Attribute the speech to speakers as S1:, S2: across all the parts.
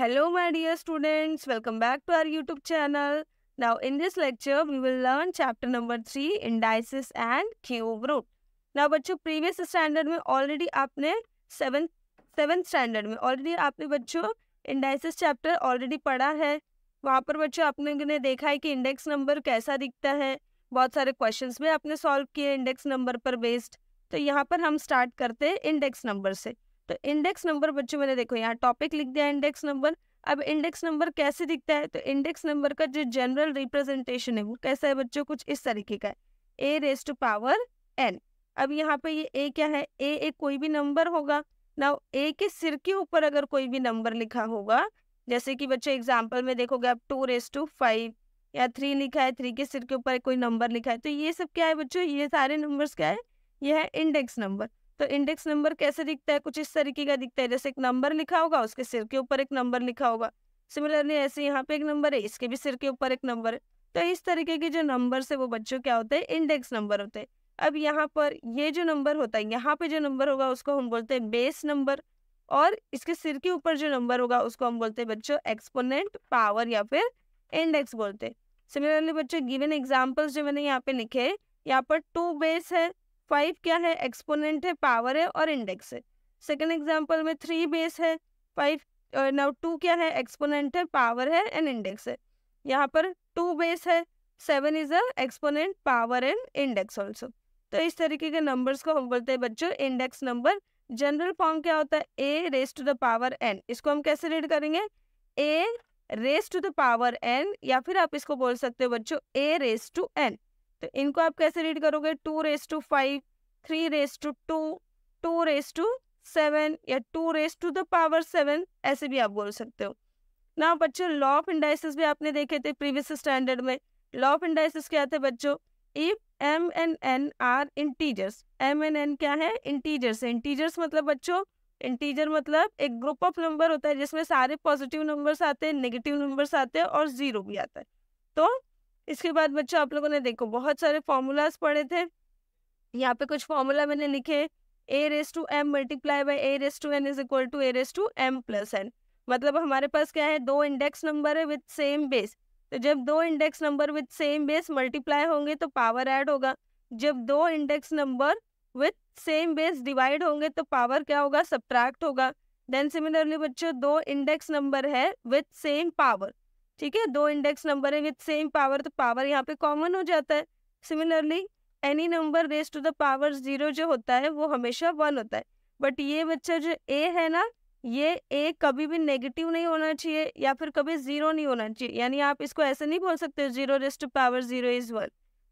S1: Hello my dear students, welcome back to our YouTube channel. Now in this lecture, we will learn chapter number 3, Indices and Cube Root. Now बच्चों previous standard में already आपने 7th seven standard में already आपने बच्चों indices chapter already पढ़ा है वहाँ पर बच्चों आपने देखा है कि इंडेक्स नंबर कैसा दिखता है बहुत सारे क्वेश्चंस भी आपने सॉल्व किए इंडेक्स नंबर पर बेस्ड तो यहाँ पर हम स्टार्ट करते हैं इंडेक्स नंबर से तो इंडेक्स नंबर बच्चों मैंने देखो यहाँ टॉपिक लिख दिया इंडेक्स नंबर अब इंडेक्स नंबर कैसे दिखता है तो इंडेक्स नंबर का जो जनरल रिप्रेजेंटेशन है वो कैसा है बच्चों कुछ इस तरीके का है a raise to power n अब यहाँ पे ये ए क्या है ए एक कोई भी नंबर होगा ना ए के सिर के ऊपर अगर कोई भी नंबर लिखा होगा जैसे कि बच्चे एग्जाम्पल में देखोगे आप टू रेस टू फाइव या थ्री लिखा है थ्री के सिर के ऊपर कोई नंबर लिखा है तो ये सब क्या है बच्चों ये सारे नंबर्स क्या है ये है इंडेक्स नंबर तो इंडेक्स नंबर कैसे दिखता है कुछ इस तरीके का दिखता है जैसे एक नंबर लिखा होगा उसके सिर के ऊपर एक नंबर लिखा होगा सिमिलरली ऐसे यहाँ पे एक नंबर है इसके भी सिर के ऊपर एक नंबर है तो इस तरीके के जो नंबर है वो बच्चों क्या होते हैं इंडेक्स नंबर होते हैं अब यहाँ पर ये जो नंबर होता है यहाँ पे जो नंबर होगा उसको हम बोलते हैं बेस नंबर और इसके सिर के ऊपर जो नंबर होगा उसको हम बोलते हैं बच्चों एक्सपोनेंट पावर या फिर इंडेक्स बोलते हैं सिमिलरली बच्चों गिवन एग्जाम्पल्स जो मैंने यहाँ पे लिखे हैं यहाँ पर टू बेस है फाइव क्या है एक्सपोनेंट है पावर है और इंडेक्स है सेकेंड एग्जाम्पल में थ्री बेस है फाइव नाउ टू क्या है एक्सपोनेंट है पावर है एंड इंडेक्स है यहाँ पर टू बेस है seven is a exponent power and index also तो इस तरीके के नंबर्स को हम बोलते हैं बच्चों इंडेक्स नंबर जनरल फॉर्म क्या होता है a raise to the power n इसको हम कैसे रीड करेंगे a raise to the power n या फिर आप इसको बोल सकते हो बच्चों ए रेस टू एन तो इनको आप कैसे रीड करोगे two raise to five three raise to two two raise to seven या two raise to the power seven ऐसे भी आप बोल सकते हो ना बच्चों लॉ ऑफ इंडाइसिस भी आपने देखे थे प्रीवियस स्टैंडर्ड में लॉ ऑफ इंडाइसिस क्या थे बच्चों if m and n are integers m and n क्या है इंटीजर्स इंटीजर्स मतलब बच्चों इंटीजर मतलब एक ग्रुप ऑफ नंबर होता है जिसमें सारे पॉजिटिव नंबर्स आते हैं नेगेटिव नंबर्स आते हैं और जीरो भी आता है तो इसके बाद बच्चों आप लोगों ने देखो बहुत सारे फॉर्मूलाज पढ़े थे यहाँ पे कुछ फॉर्मूला मैंने लिखे a raise to m multiply by a raise to n is equal to a raise to m plus n मतलब हमारे पास क्या है दो इंडेक्स नंबर है विथ सेम बेस तो जब दो index number with same base multiply होंगे तो पावर ऐड होगा जब दो index number with same base divide होंगे तो पावर क्या होगा सब्ट्रैक्ट होगा देन सिमिलरली बच्चों दो इंडेक्स नंबर है विथ सेम पावर ठीक है दो इंडेक्स नंबर है विथ सेम पावर तो पावर यहाँ पे कॉमन हो जाता है similarly any number raise to the power zero जो होता है वो हमेशा वन होता है बट ये बच्चा जो ए है ना ये ए कभी भी नेगेटिव नहीं होना चाहिए या फिर कभी जीरो नहीं होना चाहिए यानी आप इसको ऐसे नहीं बोल सकते zero raise to power zero is one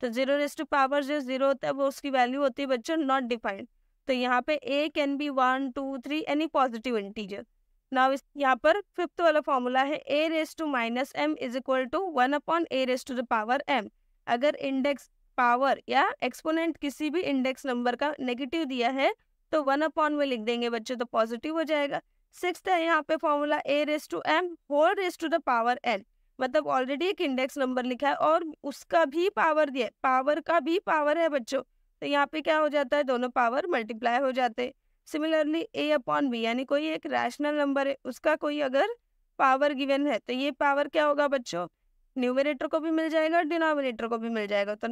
S1: तो जीरो रेस टू पावर जो जीरो होता है वो उसकी वैल्यू होती है बच्चों नॉट डिफाइंड तो यहाँ पे a can be one two three any positive integer now इस यहाँ पर फिफ्थ वाला फॉर्मूला है a raise to minus m is equal to one upon a raise to the power m अगर इंडेक्स पावर या एक्सपोनेंट किसी भी index number का नेगेटिव दिया है तो वन अपॉन में लिख देंगे बच्चे तो पॉजिटिव हो जाएगा सिक्स है यहाँ पे formula a raise to m whole raise to the power n मतलब ऑलरेडी एक इंडेक्स नंबर लिखा है और उसका भी पावर दिया है पावर का भी पावर है बच्चों तो यहाँ पे क्या हो जाता है दोनों पावर मल्टीप्लाई हो जाते हैं सिमिलरली ए अपॉन बी यानी कोई एक रैशनल नंबर है उसका कोई अगर पावर गिवन है तो ये पावर क्या होगा बच्चों न्यूमिनेटर को भी मिल जाएगा डिनोमिनेटर को भी मिल जाएगा तो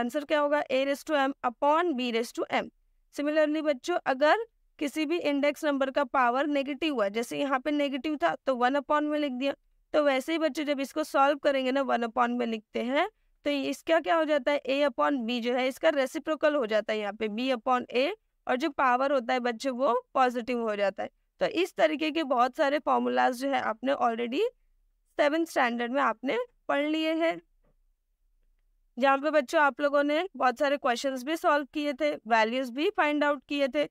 S1: आंसर क्या होगा a raise to m upon b raise to m similarly बच्चों अगर किसी भी इंडेक्स नंबर का पावर नेगेटिव हुआ जैसे यहाँ पे नेगेटिव था तो वन अपॉन में लिख दिया तो वैसे ही बच्चे जब इसको सॉल्व करेंगे ना वन अपॉन में लिखते हैं तो इसका क्या हो जाता है ए अपॉन बी जो है इसका रेसिप्रोकल हो जाता है यहाँ पे बी अपॉन ए और जो पावर होता है बच्चे वो पॉजिटिव हो जाता है तो इस तरीके के बहुत सारे फॉर्मूलाज जो है आपने ऑलरेडी सेवन स्टैंडर्ड में आपने पढ़ लिए हैं जहाँ पे बच्चों आप लोगों ने बहुत सारे क्वेश्चंस भी सॉल्व किए थे वैल्यूज भी फाइंड आउट किए थे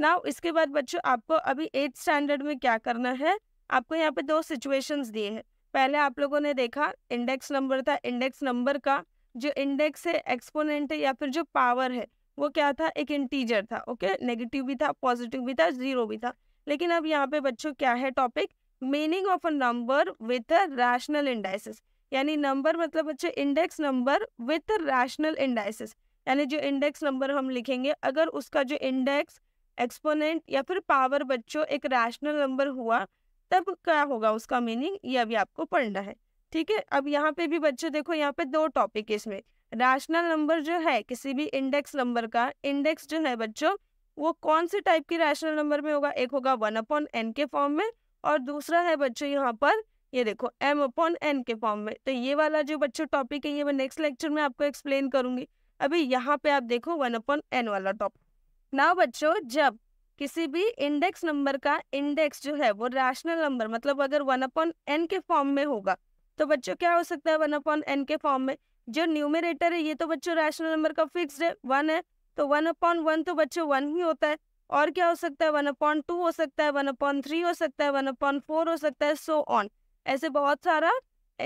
S1: ना इसके बाद बच्चों आपको अभी एट स्टैंडर्ड में क्या करना है आपको यहाँ पे दो सिचुएशंस दिए हैं पहले आप लोगों ने देखा इंडेक्स नंबर था इंडेक्स नंबर का जो इंडेक्स है एक्सपोनेंट है या फिर जो पावर है वो क्या था एक इंटीजर था ओके नेगेटिव भी था पॉजिटिव भी था जीरो भी था लेकिन अब यहाँ पे बच्चों क्या है topic meaning of a number with a rational indices यानी नंबर मतलब बच्चे index number with rational indices यानी जो इंडेक्स नंबर हम लिखेंगे अगर उसका जो इंडेक्स एक्सपोनेंट या फिर पावर बच्चों एक रैशनल नंबर हुआ तब क्या होगा उसका मीनिंग ये अभी आपको पढ़ना है ठीक है अब यहाँ पे भी बच्चों देखो यहाँ पे दो टॉपिक है इसमें रैशनल नंबर जो है किसी भी इंडेक्स नंबर का इंडेक्स जो है बच्चों वो कौन से टाइप के रैशनल नंबर में होगा एक होगा वन अपॉन एन के फॉर्म में और दूसरा है बच्चों यहाँ पर ये देखो एम अपॉन एन के फॉर्म में तो ये वाला जो बच्चों टॉपिक है ये मैं नेक्स्ट लेक्चर में आपको एक्सप्लेन करूंगी अभी यहाँ पे आप देखो वन अपॉन एन वाला टॉपिक ना बच्चों जब किसी भी इंडेक्स नंबर का इंडेक्स जो है वो रैशनल नंबर मतलब अगर वन अपॉन एन के फॉर्म में होगा तो बच्चों क्या हो सकता है वन अपॉन एन के फॉर्म में जो न्यूमिनेटर है ये तो बच्चों रैशनल नंबर का फिक्स्ड है वन है तो वन अपॉन वन तो बच्चों वन ही होता है और क्या हो सकता है वन अपॉन टू हो सकता है वन अपॉन थ्री हो सकता है वन अपॉन फोर हो सकता है सो ऑन ऐसे बहुत सारा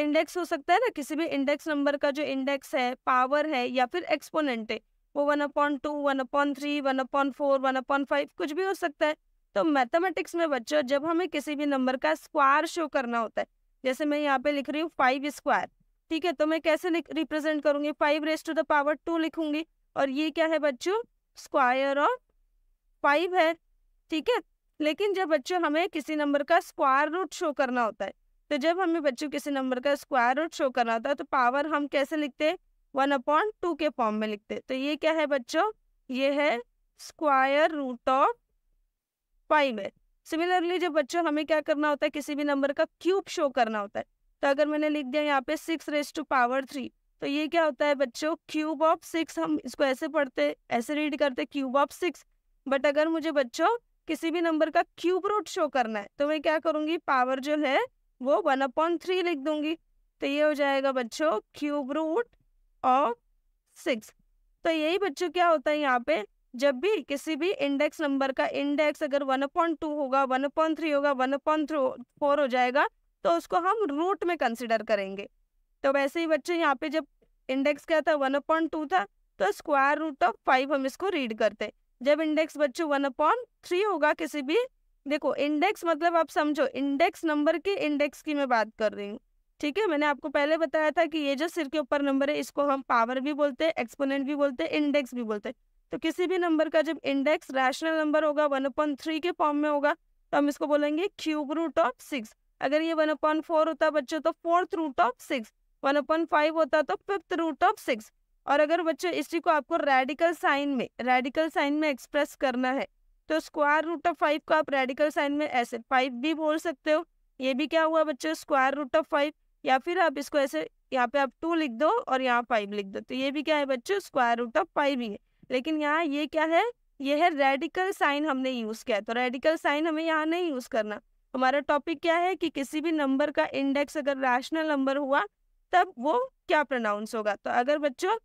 S1: इंडेक्स हो सकता है ना किसी भी इंडेक्स नंबर का जो इंडेक्स है पावर है या फिर एक्सपोनेंट है वो one upon two one upon three one upon four one upon five कुछ भी हो सकता है तो मैथमेटिक्स में बच्चों जब हमें किसी भी नंबर का स्क्वायर शो करना होता है जैसे मैं यहाँ पे लिख रही हूँ फाइव स्क्वायर ठीक है तो मैं कैसे रिप्रेजेंट करूंगी five raise to the power two लिखूंगी और ये क्या है बच्चों स्क्वायर ऑफ फाइव है ठीक है लेकिन जब बच्चों हमें किसी नंबर का स्क्वायर रूट शो करना होता है तो जब हमें बच्चों किसी नंबर का स्क्वायर रूट शो करना होता है तो पावर हम कैसे लिखते हैं वन अपॉन टू के फॉर्म में लिखते हैं तो ये क्या है बच्चों ये है स्क्वायर रूट ऑफ फाइव है सिमिलरली जब बच्चों हमें क्या करना होता है किसी भी नंबर का क्यूब शो करना होता है तो अगर मैंने लिख दिया यहाँ पे six raise to power three तो ये क्या होता है बच्चों क्यूब ऑफ सिक्स हम इसको ऐसे पढ़ते ऐसे रीड करते क्यूब ऑफ सिक्स बट अगर मुझे बच्चों किसी भी नंबर का क्यूब रूट शो करना है तो मैं क्या करूँगी पावर जो है वो वन अपॉन थ्री लिख दूंगी तो ये हो जाएगा बच्चों क्यूब रूट ऑफ सिक्स तो यही बच्चों क्या होता है यहाँ पे जब भी किसी भी इंडेक्स नंबर का इंडेक्स अगर वन अपॉइंट टू होगा वन अपॉइंट थ्री होगा वन अपॉइंट फोर हो जाएगा तो उसको हम रूट में कंसिडर करेंगे तो वैसे ही बच्चे यहाँ पे जब इंडेक्स क्या था वन अपॉइंट टू था तो स्क्वायर रूट ऑफ फाइव हम इसको रीड करते जब इंडेक्स बच्चों वन अपॉइंट थ्री होगा किसी भी देखो इंडेक्स मतलब आप समझो इंडेक्स नंबर के इंडेक्स की मैं बात कर रही हूँ ठीक है मैंने आपको पहले बताया था कि ये जो सिर के ऊपर नंबर है इसको हम पावर भी बोलते हैं एक्सपोनेंट भी बोलते हैं इंडेक्स भी बोलते हैं तो किसी भी नंबर का जब इंडेक्स रैशनल नंबर होगा वन अपॉइंट थ्री के फॉर्म में होगा तो हम इसको बोलेंगे क्यूब रूट ऑफ सिक्स अगर ये वन अपॉन फोर होता बच्चों तो fourth root of six one upon five होता तो फिफ्थ रूट ऑफ सिक्स और अगर बच्चों इसी को आपको रेडिकल साइन में रेडिकल साइन में एक्सप्रेस करना है तो स्क्वायर रूट ऑफ फाइव को आप रेडिकल साइन में ऐसे फाइव भी बोल सकते हो ये भी क्या हुआ बच्चों स्क्वायर रूट ऑफ फाइव या फिर आप इसको ऐसे यहाँ पे आप टू लिख दो और यहाँ फाइव लिख दो तो ये भी क्या है बच्चों स्क्वायर रूट ऑफ फाइव ही है लेकिन यहाँ ये क्या है ये है रेडिकल साइन हमने यूज़ किया तो रेडिकल साइन हमें यहाँ नहीं यूज़ करना हमारा टॉपिक क्या है कि किसी भी नंबर का इंडेक्स अगर रैशनल नंबर हुआ तब वो क्या प्रोनाउंस होगा तो अगर बच्चों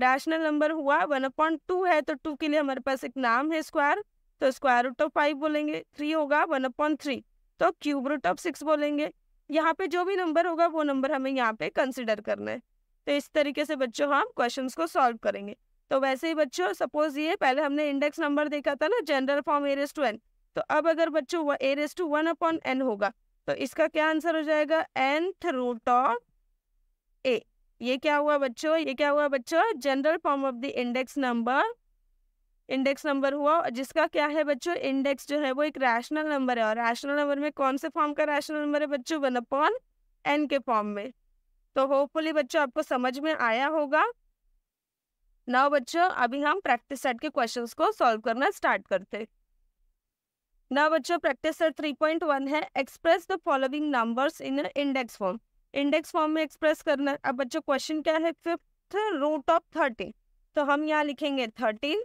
S1: रैशनल नंबर हुआ वन अपॉइंट टू है तो टू के लिए हमारे पास एक नाम है स्क्वायर तो स्क्वायर रूट ऑफ फाइव बोलेंगे थ्री होगा वन अपॉइंट थ्री तो क्यूब रूट ऑफ सिक्स बोलेंगे यहाँ पे जो भी नंबर होगा वो नंबर हमें यहाँ पे कंसिडर करना है तो इस तरीके से बच्चों हम क्वेश्चन को सॉल्व करेंगे तो वैसे ही बच्चों सपोज ये पहले हमने इंडेक्स नंबर देखा था ना जनरल फॉर्म एरियस ट्वेल्व तो अब अगर बच्चों a raise to one upon n होगा तो इसका क्या आंसर हो जाएगा एंथ रूट ऑफ ए ये क्या हुआ बच्चों ये क्या हुआ बच्चों general form of the index number index number हुआ जिसका क्या है बच्चों इंडेक्स जो है वो एक रैशनल नंबर है और रैशनल नंबर में कौन से फॉर्म का रैशनल नंबर है बच्चों वन अपॉन एन के फॉर्म में तो होपफुली बच्चों आपको समझ में आया होगा नाउ बच्चों अभी हम प्रैक्टिस सेट के क्वेश्चंस को सॉल्व करना स्टार्ट करते हैं ना बच्चों प्रैक्टिस सेट वन है express the following numbers in index form index form में एक्सप्रेस करना है अब बच्चों क्वेश्चन क्या है फिफ्थ रूट ऑफ थर्टीन तो हम यहाँ लिखेंगे थर्टीन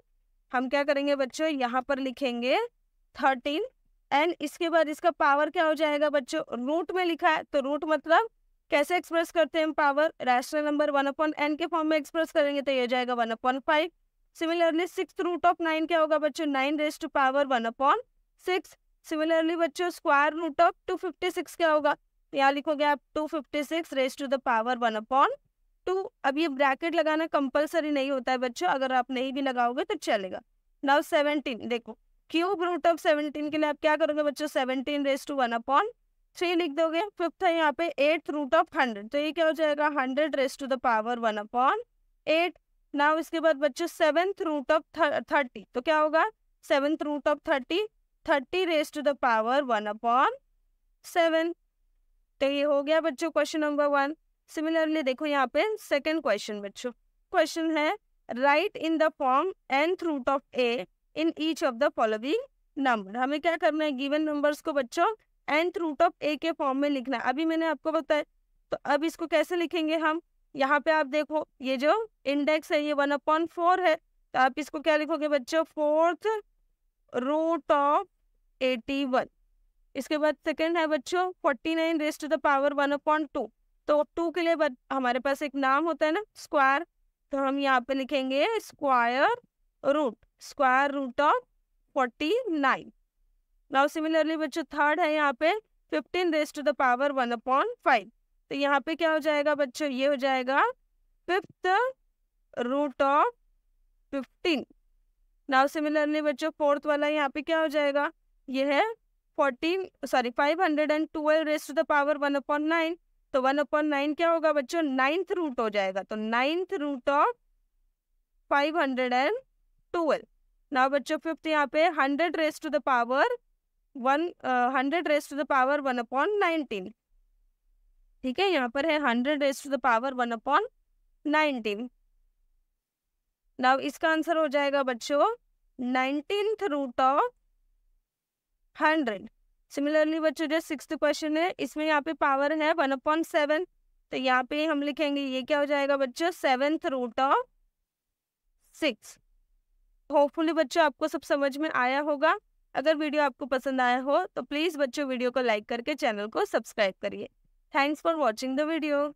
S1: हम क्या करेंगे बच्चों यहाँ पर लिखेंगे थर्टीन एंड इसके बाद इसका पावर क्या हो जाएगा बच्चों रूट में लिखा है तो रूट मतलब कैसे एक्सप्रेस करते हैं power rational number one upon n के फॉर्म में एक्सप्रेस करेंगे तो ये हो जाएगा one upon five similarly six root of nine क्या होगा बच्चों nine raise to power one upon six similarly बच्चों square root of two fifty six क्या होगा तो यहाँ लिखोगे आप two fifty six raise to the power one upon two अब ये ब्रैकेट लगाना कंपलसरी नहीं होता है बच्चों अगर आप नहीं भी लगाओगे तो चलेगा नाउ सेवनटीन देखो क्यूब रूट ऑफ सेवनटीन के लिए आप क्या करोगे बच्चों seventeen raise to one upon three लिख दोगे फिफ्थ है यहाँ पे एट रूट ऑफ हंड्रेड तो ये क्या हो जाएगा hundred raise to the power one upon eight now इसके बाद बच्चों सेवेंथ रूट ऑफ थर्टी तो क्या होगा seventh root of thirty thirty raise to the power one upon seven तो ये हो गया बच्चों क्वेश्चन नंबर वन सिमिलरली देखो यहाँ पे सेकंड क्वेश्चन बच्चों क्वेश्चन है write in the form nth root of a in each of the following number हमें क्या करना है गिवन नंबर्स को बच्चों एंथ रूट ऑफ ए के फॉर्म में लिखना है अभी मैंने आपको बताया तो अब इसको कैसे लिखेंगे हम यहाँ पे आप देखो ये जो इंडेक्स है ये वन अपॉन फोर है तो आप इसको क्या लिखोगे बच्चों fourth root of eighty one इसके बाद सेकेंड है बच्चों forty nine raise to the power one point two तो टू के लिए हमारे पास एक नाम होता है ना स्क्वायर तो हम यहाँ पे लिखेंगे square root square root of forty nine now similarly बच्चों थर्ड है यहाँ पे fifteen raise to the power one upon five तो यहाँ पे क्या हो जाएगा बच्चों ये हो जाएगा fifth root of fifteen now similarly बच्चों फोर्थ वाला यहाँ पे क्या हो जाएगा ये है fourteen sorry five hundred and twelve raise to the power one upon nine तो वन अपॉन नाइन क्या होगा बच्चों नाइन्थ रूट हो जाएगा तो ninth root of five hundred and twelve ना बच्चों फिफ्थ यहाँ पे hundred raise to the power one hundred raise to the power one upon nineteen ठीक है यहाँ पर है hundred raise to the power one upon nineteen now इसका आंसर हो जाएगा बच्चों nineteen root of hundred similarly बच्चों जो सिक्स क्वेश्चन है इसमें यहाँ पे पावर है वन अपॉन सेवन तो यहाँ पे हम लिखेंगे ये क्या हो जाएगा बच्चों seventh root of six hopefully बच्चों आपको सब समझ में आया होगा अगर वीडियो आपको पसंद आया हो तो प्लीज़ बच्चों वीडियो को लाइक करके चैनल को सब्सक्राइब करिए thanks for watching the video